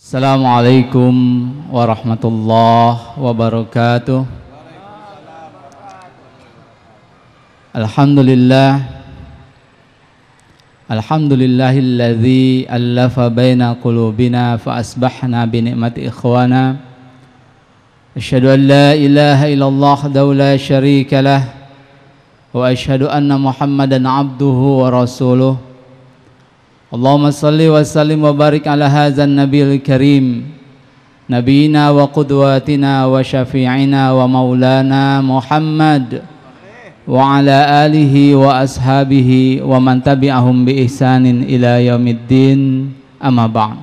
Assalamualaikum warahmatullahi wabarakatuh. Alhamdulillah Alhamdulillahilladzi allafa baina qulubina fa asbahna bi ni'mati ikhwana Asyhadu an la ilaha illallah wahdahu la syarika lah wa asyhadu anna Muhammadan abduhu wa rasuluhu اللهم صل وسلم وبارك على هذا النبي الكريم نبينا وقدواتنا وشفيعنا ومولانا محمد وعلى آله وأصحابه ومن تبعهم بإحسان إلى يوم الدين أما بعد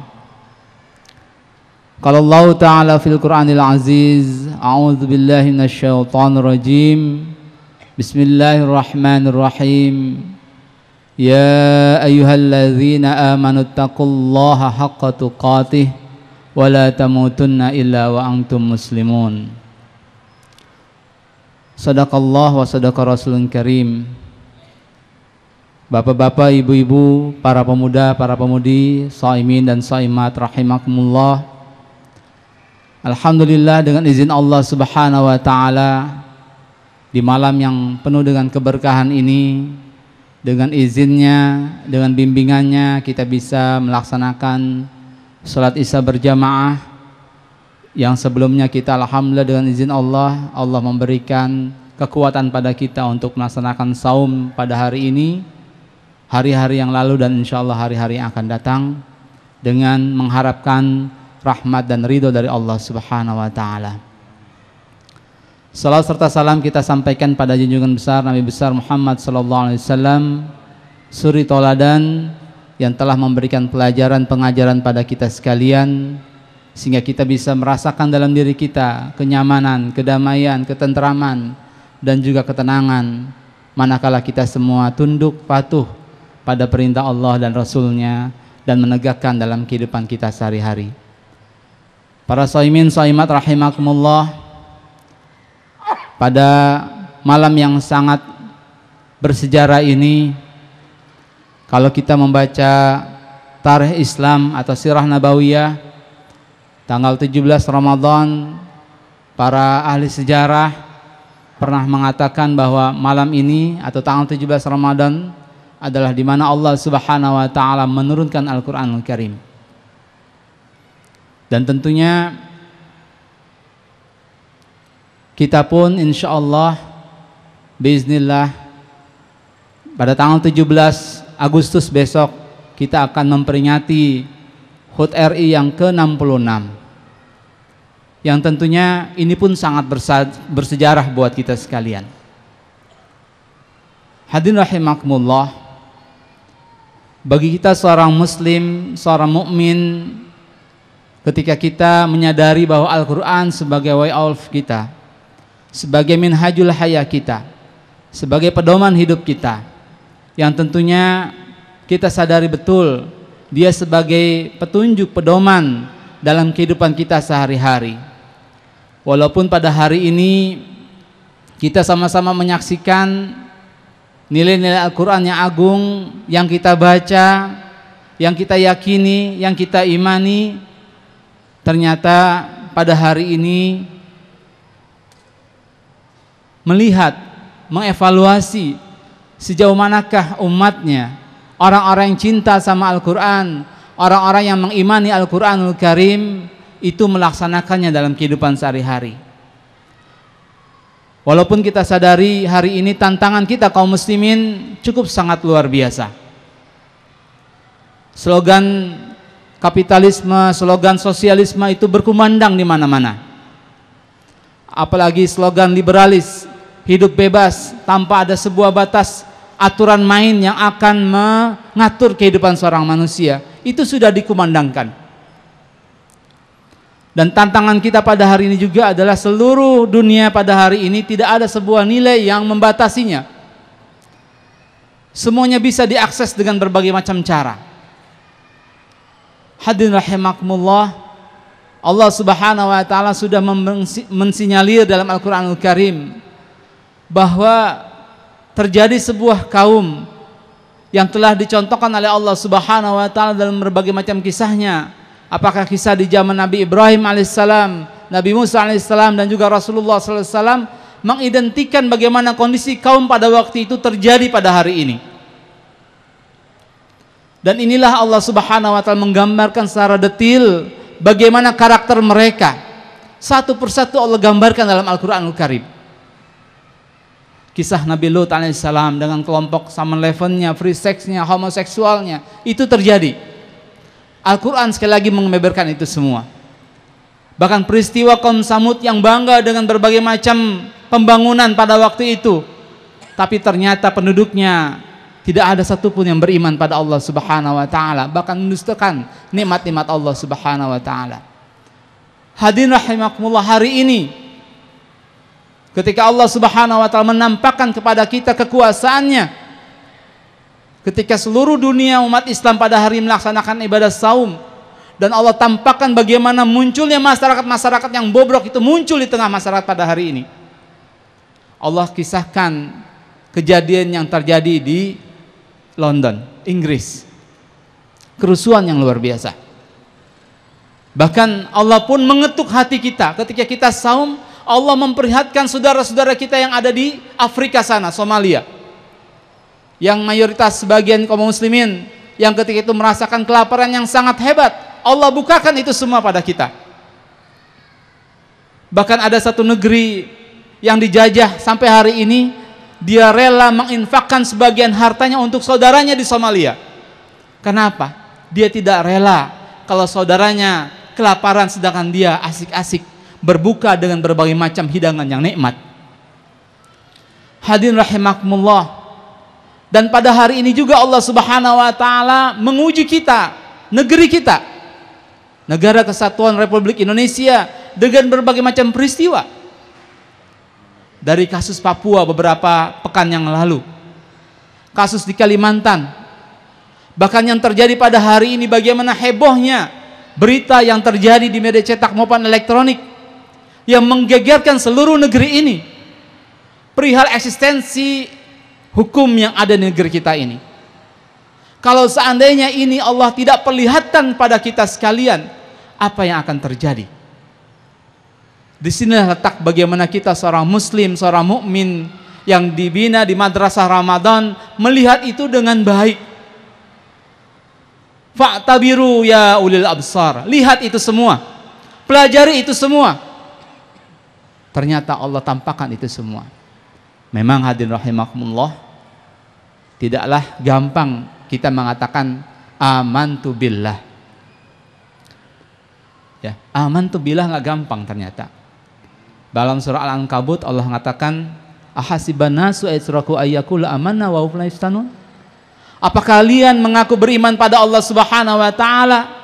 قال الله تعالى في القرآن العزيز أعوذ بالله من الشيطان الرجيم بسم الله الرحمن الرحيم يا أيها الذين آمنوا اتقوا الله حق تقاته ولا تموتن إلا وأنتم مسلمون صدق الله وصدق رسول كريم Bapak-bapak, ibu-ibu, para pemuda, para pemudi, saimin dan saimat rahimakumullah. Alhamdulillah dengan izin Allah Subhanahu wa taala di malam yang penuh dengan keberkahan ini dengan izinnya, dengan bimbingannya kita bisa melaksanakan sholat isya berjamaah yang sebelumnya kita alhamdulillah dengan izin Allah, Allah memberikan kekuatan pada kita untuk melaksanakan saum pada hari ini, hari-hari yang lalu dan insya Allah hari-hari yang akan datang dengan mengharapkan rahmat dan ridho dari Allah Subhanahu wa taala. Salam serta salam kita sampaikan pada junjungan besar Nabi besar Muhammad sallallahu alaihi wasallam suri toladan yang telah memberikan pelajaran pengajaran pada kita sekalian sehingga kita bisa merasakan dalam diri kita kenyamanan, kedamaian, ketenteraman dan juga ketenangan manakala kita semua tunduk patuh pada perintah Allah dan Rasulnya dan menegakkan dalam kehidupan kita sehari-hari. Para saimin saimat rahimakumullah pada malam yang sangat bersejarah ini kalau kita membaca tarikh Islam atau sirah nabawiyah tanggal 17 Ramadan para ahli sejarah pernah mengatakan bahwa malam ini atau tanggal 17 Ramadan adalah di mana Allah Subhanahu wa taala menurunkan Al-Qur'anul Al Karim. Dan tentunya kita pun insya Allah Bismillah pada tanggal 17 Agustus besok kita akan memperingati HUT RI yang ke-66 yang tentunya ini pun sangat bersejarah buat kita sekalian Hadirin rahimakumullah bagi kita seorang muslim, seorang mukmin ketika kita menyadari bahwa Al-Qur'an sebagai way of kita sebagai minhajul haya kita, sebagai pedoman hidup kita. Yang tentunya kita sadari betul dia sebagai petunjuk pedoman dalam kehidupan kita sehari-hari. Walaupun pada hari ini kita sama-sama menyaksikan nilai-nilai Al-Qur'an yang agung yang kita baca, yang kita yakini, yang kita imani ternyata pada hari ini melihat, mengevaluasi sejauh manakah umatnya, orang-orang yang cinta sama Al-Quran, orang-orang yang mengimani Al-Quranul Karim, itu melaksanakannya dalam kehidupan sehari-hari. Walaupun kita sadari hari ini tantangan kita kaum muslimin cukup sangat luar biasa. Slogan kapitalisme, slogan sosialisme itu berkumandang di mana-mana. Apalagi slogan liberalis hidup bebas tanpa ada sebuah batas aturan main yang akan mengatur kehidupan seorang manusia itu sudah dikumandangkan dan tantangan kita pada hari ini juga adalah seluruh dunia pada hari ini tidak ada sebuah nilai yang membatasinya semuanya bisa diakses dengan berbagai macam cara hadirin rahimakumullah Allah subhanahu wa ta'ala sudah mensinyalir dalam al quran Al Karim bahwa terjadi sebuah kaum yang telah dicontohkan oleh Allah Subhanahu wa taala dalam berbagai macam kisahnya. Apakah kisah di zaman Nabi Ibrahim alaihissalam, Nabi Musa alaihissalam dan juga Rasulullah sallallahu alaihi wasallam mengidentikan bagaimana kondisi kaum pada waktu itu terjadi pada hari ini. Dan inilah Allah Subhanahu wa taala menggambarkan secara detil bagaimana karakter mereka. Satu persatu Allah gambarkan dalam Al-Qur'anul Al Karim kisah Nabi Lut alaihissalam dengan kelompok sama levelnya, free sexnya, homoseksualnya itu terjadi. Al-Quran sekali lagi mengembeberkan itu semua. Bahkan peristiwa kaum Samud yang bangga dengan berbagai macam pembangunan pada waktu itu, tapi ternyata penduduknya tidak ada satupun yang beriman pada Allah Subhanahu wa taala, bahkan mendustakan nikmat-nikmat Allah Subhanahu wa taala. Hadirin rahimakumullah, hari ini Ketika Allah Subhanahu wa taala menampakkan kepada kita kekuasaannya. Ketika seluruh dunia umat Islam pada hari melaksanakan ibadah saum dan Allah tampakkan bagaimana munculnya masyarakat-masyarakat yang bobrok itu muncul di tengah masyarakat pada hari ini. Allah kisahkan kejadian yang terjadi di London, Inggris. Kerusuhan yang luar biasa. Bahkan Allah pun mengetuk hati kita ketika kita saum Allah memperlihatkan saudara-saudara kita yang ada di Afrika sana, Somalia. Yang mayoritas sebagian kaum muslimin yang ketika itu merasakan kelaparan yang sangat hebat. Allah bukakan itu semua pada kita. Bahkan ada satu negeri yang dijajah sampai hari ini dia rela menginfakkan sebagian hartanya untuk saudaranya di Somalia. Kenapa? Dia tidak rela kalau saudaranya kelaparan sedangkan dia asik-asik berbuka dengan berbagai macam hidangan yang nikmat. Hadirin rahimakumullah. Dan pada hari ini juga Allah Subhanahu wa taala menguji kita, negeri kita. Negara Kesatuan Republik Indonesia dengan berbagai macam peristiwa. Dari kasus Papua beberapa pekan yang lalu. Kasus di Kalimantan. Bahkan yang terjadi pada hari ini bagaimana hebohnya berita yang terjadi di media cetak maupun elektronik yang menggegerkan seluruh negeri ini perihal eksistensi hukum yang ada di negeri kita ini. Kalau seandainya ini Allah tidak perlihatkan pada kita sekalian, apa yang akan terjadi? Di sini letak bagaimana kita seorang muslim, seorang mukmin yang dibina di madrasah Ramadan melihat itu dengan baik. Fa'tabiru ya ulil absar. Lihat itu semua. Pelajari itu semua. Ternyata Allah tampakkan itu semua. Memang hadirin rahimakumullah tidaklah gampang kita mengatakan aman tu billah. Ya, aman tu billah nggak gampang ternyata. Dalam surah Al-Ankabut Allah mengatakan ahasibana aitsraku ayyakul amanna wa hum Apa kalian mengaku beriman pada Allah Subhanahu wa taala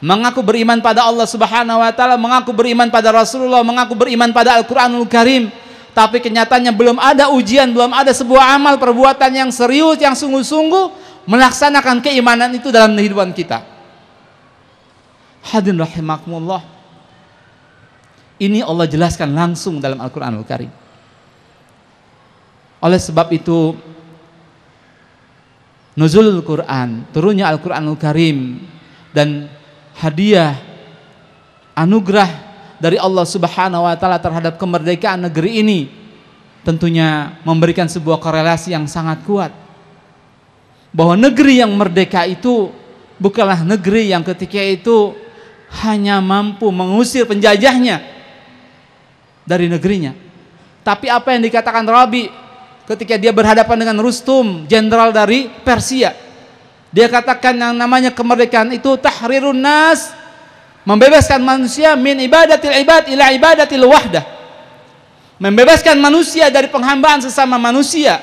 mengaku beriman pada Allah Subhanahu wa taala, mengaku beriman pada Rasulullah, mengaku beriman pada Al-Qur'anul Karim, tapi kenyataannya belum ada ujian, belum ada sebuah amal perbuatan yang serius, yang sungguh-sungguh melaksanakan keimanan itu dalam kehidupan kita. Hadirin rahimakumullah. Ini Allah jelaskan langsung dalam Al-Qur'anul Karim. Oleh sebab itu nuzulul Quran, turunnya Al-Qur'anul Karim dan hadiah anugerah dari Allah Subhanahu wa taala terhadap kemerdekaan negeri ini tentunya memberikan sebuah korelasi yang sangat kuat bahwa negeri yang merdeka itu bukanlah negeri yang ketika itu hanya mampu mengusir penjajahnya dari negerinya. Tapi apa yang dikatakan Rabi ketika dia berhadapan dengan Rustum, jenderal dari Persia, dia katakan yang namanya kemerdekaan itu tahrirun nas membebaskan manusia min ibadatil ibad ila ibadatil wahdah. Membebaskan manusia dari penghambaan sesama manusia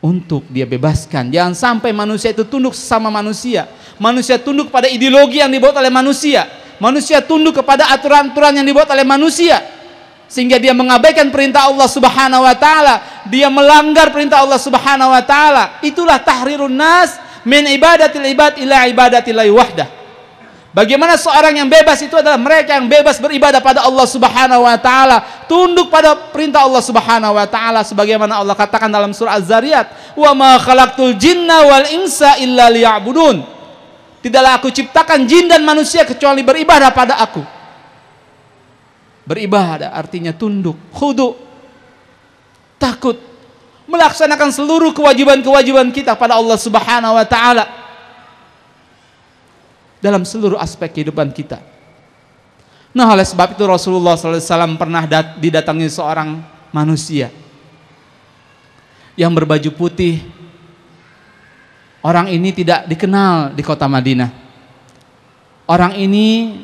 untuk dia bebaskan. Jangan sampai manusia itu tunduk sesama manusia. Manusia tunduk pada ideologi yang dibuat oleh manusia. Manusia tunduk kepada aturan-aturan yang dibuat oleh manusia sehingga dia mengabaikan perintah Allah Subhanahu wa taala dia melanggar perintah Allah Subhanahu wa taala. Itulah tahrirun nas min ibadatil ibad ila ibadatillahi wahdah. Bagaimana seorang yang bebas itu adalah mereka yang bebas beribadah pada Allah Subhanahu wa taala, tunduk pada perintah Allah Subhanahu wa taala sebagaimana Allah katakan dalam surah Az-Zariyat, "Wa ma khalaqtul jinna wal insa illa liya'budun." Tidaklah aku ciptakan jin dan manusia kecuali beribadah pada aku. Beribadah artinya tunduk, khudu, takut melaksanakan seluruh kewajiban-kewajiban kita pada Allah Subhanahu wa taala dalam seluruh aspek kehidupan kita. Nah, oleh sebab itu Rasulullah SAW pernah didatangi seorang manusia yang berbaju putih. Orang ini tidak dikenal di kota Madinah. Orang ini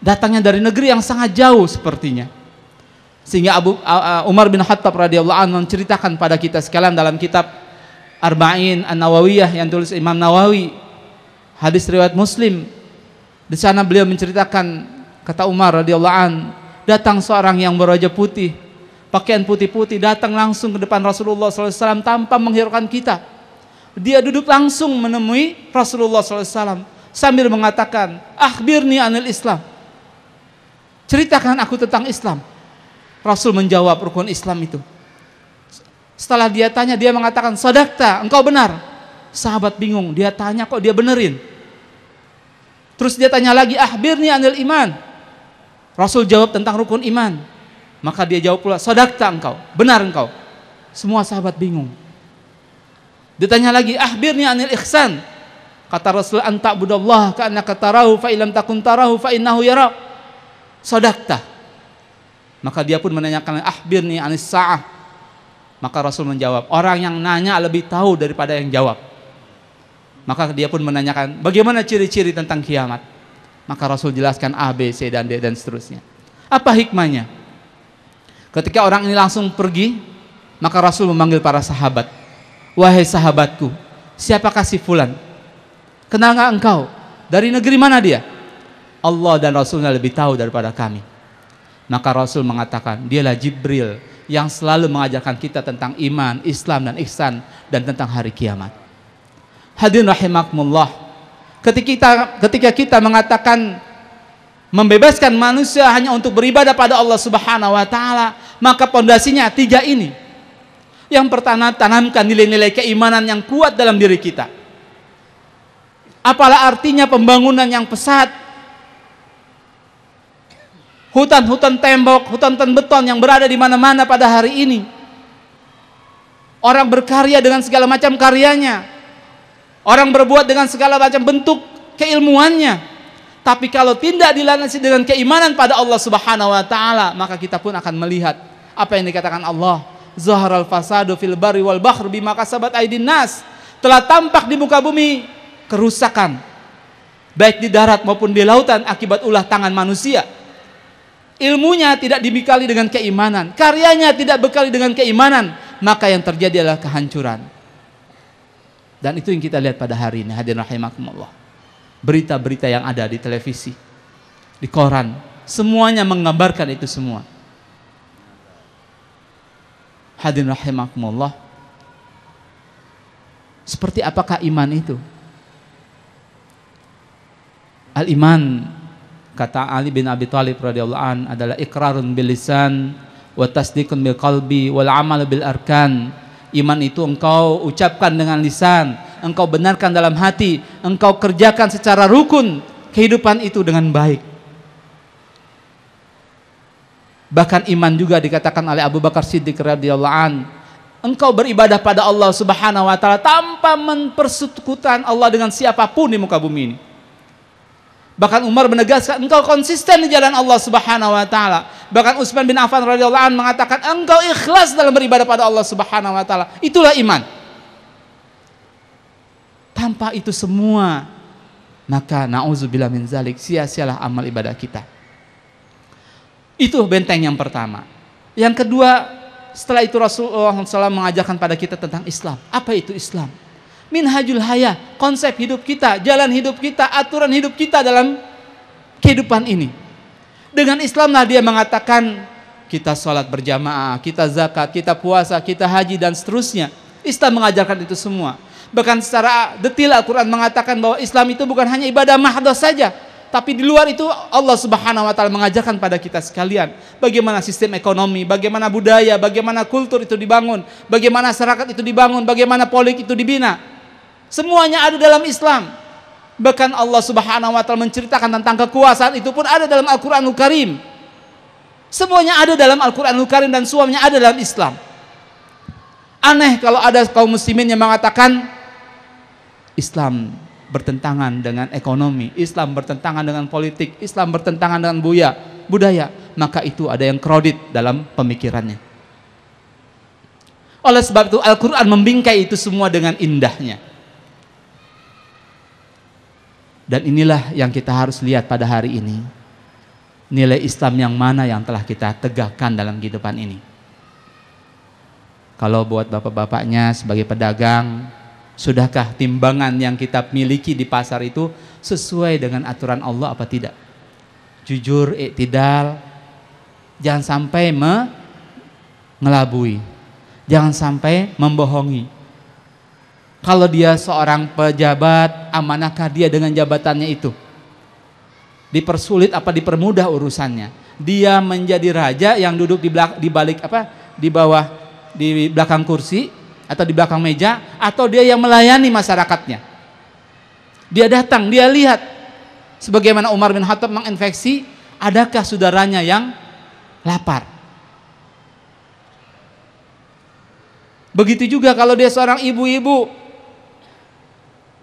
datangnya dari negeri yang sangat jauh sepertinya sehingga Abu Umar bin Khattab radhiyallahu anhu menceritakan pada kita sekalian dalam kitab Arba'in An-Nawawiyah yang tulis Imam Nawawi hadis riwayat Muslim di sana beliau menceritakan kata Umar radhiyallahu an datang seorang yang berwajah putih pakaian putih-putih datang langsung ke depan Rasulullah SAW tanpa menghiraukan kita dia duduk langsung menemui Rasulullah SAW sambil mengatakan akhbirni anil Islam ceritakan aku tentang Islam Rasul menjawab rukun Islam itu. Setelah dia tanya, dia mengatakan, Sodakta, engkau benar. Sahabat bingung, dia tanya kok dia benerin. Terus dia tanya lagi, Ahbirni anil iman. Rasul jawab tentang rukun iman. Maka dia jawab pula, Sodakta engkau, benar engkau. Semua sahabat bingung. Ditanya lagi, Ahbirni anil ihsan. Kata Rasul, Anta budallah, kata Rasul, fa'ilam takun tarahu, fa'innahu yara. Sodakta maka dia pun menanyakan ahbirni anis sa'ah. Maka Rasul menjawab, orang yang nanya lebih tahu daripada yang jawab. Maka dia pun menanyakan, bagaimana ciri-ciri tentang kiamat? Maka Rasul jelaskan A, B, C, dan D, dan seterusnya. Apa hikmahnya? Ketika orang ini langsung pergi, maka Rasul memanggil para sahabat. Wahai sahabatku, siapakah si Fulan? Kenal nggak engkau? Dari negeri mana dia? Allah dan Rasulnya lebih tahu daripada kami. Maka Rasul mengatakan, dialah Jibril yang selalu mengajarkan kita tentang iman, Islam dan ihsan dan tentang hari kiamat. Hadirin rahimakumullah. Ketika kita ketika kita mengatakan membebaskan manusia hanya untuk beribadah pada Allah Subhanahu wa taala, maka pondasinya tiga ini. Yang pertama, tanamkan nilai-nilai keimanan yang kuat dalam diri kita. Apalah artinya pembangunan yang pesat hutan-hutan tembok, hutan-hutan beton yang berada di mana-mana pada hari ini. Orang berkarya dengan segala macam karyanya. Orang berbuat dengan segala macam bentuk keilmuannya. Tapi kalau tidak dilandasi dengan keimanan pada Allah Subhanahu wa taala, maka kita pun akan melihat apa yang dikatakan Allah, zaharal fasadu fil barri wal bahr bima kasabat aydin nas. Telah tampak di muka bumi kerusakan baik di darat maupun di lautan akibat ulah tangan manusia ilmunya tidak dibekali dengan keimanan, karyanya tidak bekali dengan keimanan, maka yang terjadi adalah kehancuran. Dan itu yang kita lihat pada hari ini, hadirin rahimakumullah. Berita-berita yang ada di televisi, di koran, semuanya menggambarkan itu semua. Hadirin rahimakumullah. Seperti apakah iman itu? Al-iman kata Ali bin Abi Thalib radhiyallahu an adalah ikrarun bil lisan wa tasdiqun bil qalbi wal amal bil arkan. Iman itu engkau ucapkan dengan lisan, engkau benarkan dalam hati, engkau kerjakan secara rukun kehidupan itu dengan baik. Bahkan iman juga dikatakan oleh Abu Bakar Siddiq radhiyallahu an, engkau beribadah pada Allah Subhanahu wa taala tanpa mempersekutukan Allah dengan siapapun di muka bumi ini Bahkan Umar menegaskan engkau konsisten di jalan Allah Subhanahu wa taala. Bahkan Utsman bin Affan radhiyallahu anhu mengatakan engkau ikhlas dalam beribadah pada Allah Subhanahu wa taala. Itulah iman. Tanpa itu semua maka nauzubillah min zalik sia-sialah amal ibadah kita. Itu benteng yang pertama. Yang kedua, setelah itu Rasulullah SAW mengajarkan pada kita tentang Islam. Apa itu Islam? minhajul haya, konsep hidup kita, jalan hidup kita, aturan hidup kita dalam kehidupan ini. Dengan Islamlah dia mengatakan kita sholat berjamaah, kita zakat, kita puasa, kita haji dan seterusnya. Islam mengajarkan itu semua. Bahkan secara detil Al-Quran mengatakan bahwa Islam itu bukan hanya ibadah mahdoh saja. Tapi di luar itu Allah subhanahu wa ta'ala mengajarkan pada kita sekalian. Bagaimana sistem ekonomi, bagaimana budaya, bagaimana kultur itu dibangun. Bagaimana masyarakat itu dibangun, bagaimana politik itu dibina. Semuanya ada dalam Islam. Bahkan Allah Subhanahu wa taala menceritakan tentang kekuasaan itu pun ada dalam Al-Qur'anul Karim. Semuanya ada dalam Al-Qur'anul Karim dan suaminya ada dalam Islam. Aneh kalau ada kaum muslimin yang mengatakan Islam bertentangan dengan ekonomi, Islam bertentangan dengan politik, Islam bertentangan dengan buya, budaya, maka itu ada yang kredit dalam pemikirannya. Oleh sebab itu Al-Qur'an membingkai itu semua dengan indahnya. Dan inilah yang kita harus lihat pada hari ini. Nilai Islam yang mana yang telah kita tegakkan dalam kehidupan ini. Kalau buat bapak-bapaknya sebagai pedagang, sudahkah timbangan yang kita miliki di pasar itu sesuai dengan aturan Allah apa tidak? Jujur, iktidal, jangan sampai mengelabui, jangan sampai membohongi, kalau dia seorang pejabat, amanahkah dia dengan jabatannya itu? Dipersulit apa dipermudah urusannya? Dia menjadi raja yang duduk di, belak, di balik apa? Di bawah di belakang kursi atau di belakang meja atau dia yang melayani masyarakatnya. Dia datang, dia lihat sebagaimana Umar bin Khattab menginfeksi, adakah saudaranya yang lapar? Begitu juga kalau dia seorang ibu-ibu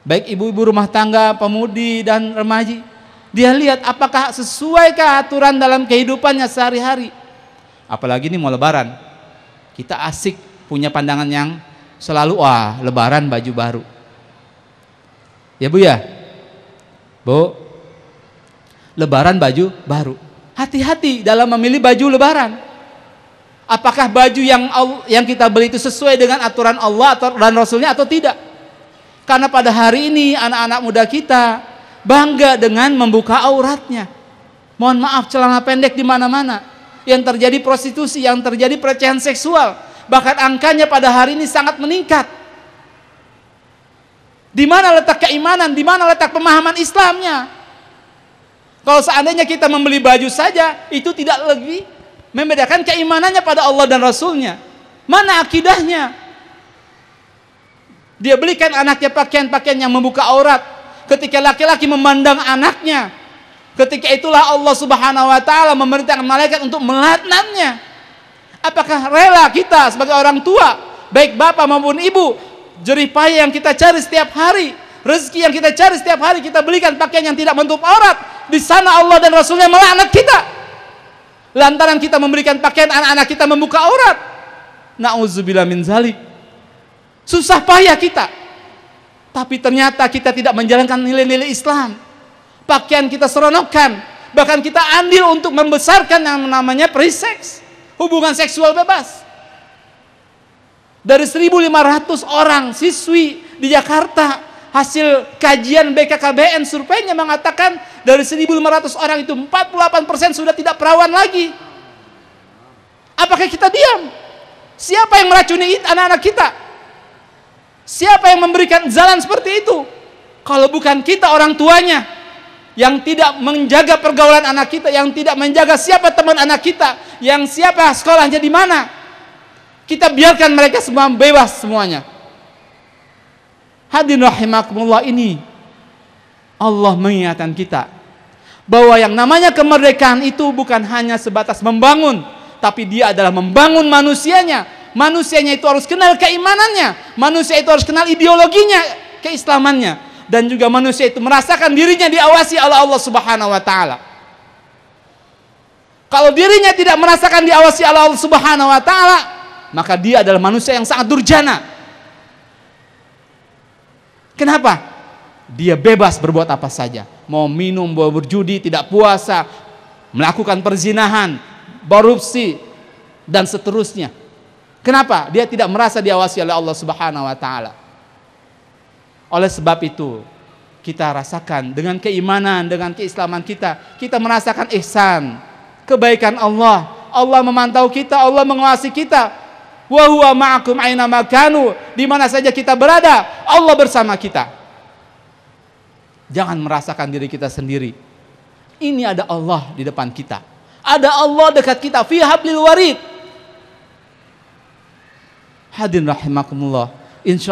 baik ibu-ibu rumah tangga, pemudi dan remaja, Dia lihat apakah sesuaikah aturan dalam kehidupannya sehari-hari. Apalagi ini mau lebaran. Kita asik punya pandangan yang selalu wah lebaran baju baru. Ya Bu ya? Bu. Lebaran baju baru. Hati-hati dalam memilih baju lebaran. Apakah baju yang yang kita beli itu sesuai dengan aturan Allah atau dan Rasulnya atau tidak? Karena pada hari ini anak-anak muda kita bangga dengan membuka auratnya. Mohon maaf celana pendek di mana-mana. Yang terjadi prostitusi, yang terjadi pelecehan seksual. Bahkan angkanya pada hari ini sangat meningkat. Di mana letak keimanan, di mana letak pemahaman Islamnya? Kalau seandainya kita membeli baju saja, itu tidak lebih membedakan keimanannya pada Allah dan Rasulnya. Mana akidahnya? Dia belikan anaknya pakaian-pakaian yang membuka aurat. Ketika laki-laki memandang anaknya, ketika itulah Allah Subhanahu wa taala memerintahkan malaikat untuk melatnannya. Apakah rela kita sebagai orang tua, baik bapak maupun ibu, jerih payah yang kita cari setiap hari, rezeki yang kita cari setiap hari kita belikan pakaian yang tidak menutup aurat, di sana Allah dan Rasulnya melaknat kita. Lantaran kita memberikan pakaian anak-anak kita membuka aurat. Nauzubillah min zalik. Susah payah kita. Tapi ternyata kita tidak menjalankan nilai-nilai Islam. Pakaian kita seronokkan, Bahkan kita andil untuk membesarkan yang namanya pre Hubungan seksual bebas. Dari 1.500 orang siswi di Jakarta hasil kajian BKKBN surveinya mengatakan dari 1.500 orang itu 48% sudah tidak perawan lagi. Apakah kita diam? Siapa yang meracuni anak-anak kita? Siapa yang memberikan jalan seperti itu? Kalau bukan kita orang tuanya yang tidak menjaga pergaulan anak kita, yang tidak menjaga siapa teman anak kita, yang siapa sekolahnya di mana. Kita biarkan mereka semua bebas semuanya. Hadirin rahimakumullah ini Allah mengingatkan kita bahwa yang namanya kemerdekaan itu bukan hanya sebatas membangun, tapi dia adalah membangun manusianya, Manusianya itu harus kenal keimanannya. Manusia itu harus kenal ideologinya, keislamannya. Dan juga manusia itu merasakan dirinya diawasi oleh Allah Subhanahu wa taala. Kalau dirinya tidak merasakan diawasi oleh Allah Subhanahu wa taala, maka dia adalah manusia yang sangat durjana. Kenapa? Dia bebas berbuat apa saja. Mau minum, mau berjudi, tidak puasa, melakukan perzinahan, korupsi dan seterusnya Kenapa? Dia tidak merasa diawasi oleh Allah Subhanahu wa taala. Oleh sebab itu, kita rasakan dengan keimanan, dengan keislaman kita, kita merasakan ihsan, kebaikan Allah. Allah memantau kita, Allah mengawasi kita. Wa huwa ma'akum aina makanu, di mana saja kita berada, Allah bersama kita. Jangan merasakan diri kita sendiri. Ini ada Allah di depan kita. Ada Allah dekat kita. Fi hablil warid Hadirin rahimakumullah.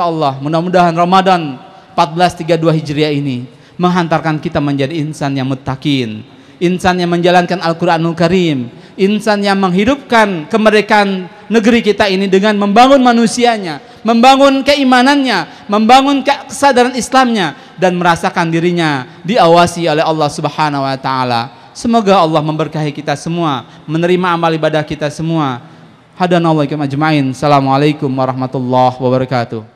Allah mudah-mudahan Ramadan 1432 Hijriah ini menghantarkan kita menjadi insan yang mutakin, insan yang menjalankan Al-Qur'anul Karim, insan yang menghidupkan kemerdekaan negeri kita ini dengan membangun manusianya, membangun keimanannya, membangun kesadaran Islamnya dan merasakan dirinya diawasi oleh Allah Subhanahu wa taala. Semoga Allah memberkahi kita semua, menerima amal ibadah kita semua Hadanallahu ajma'in. Assalamualaikum warahmatullahi wabarakatuh.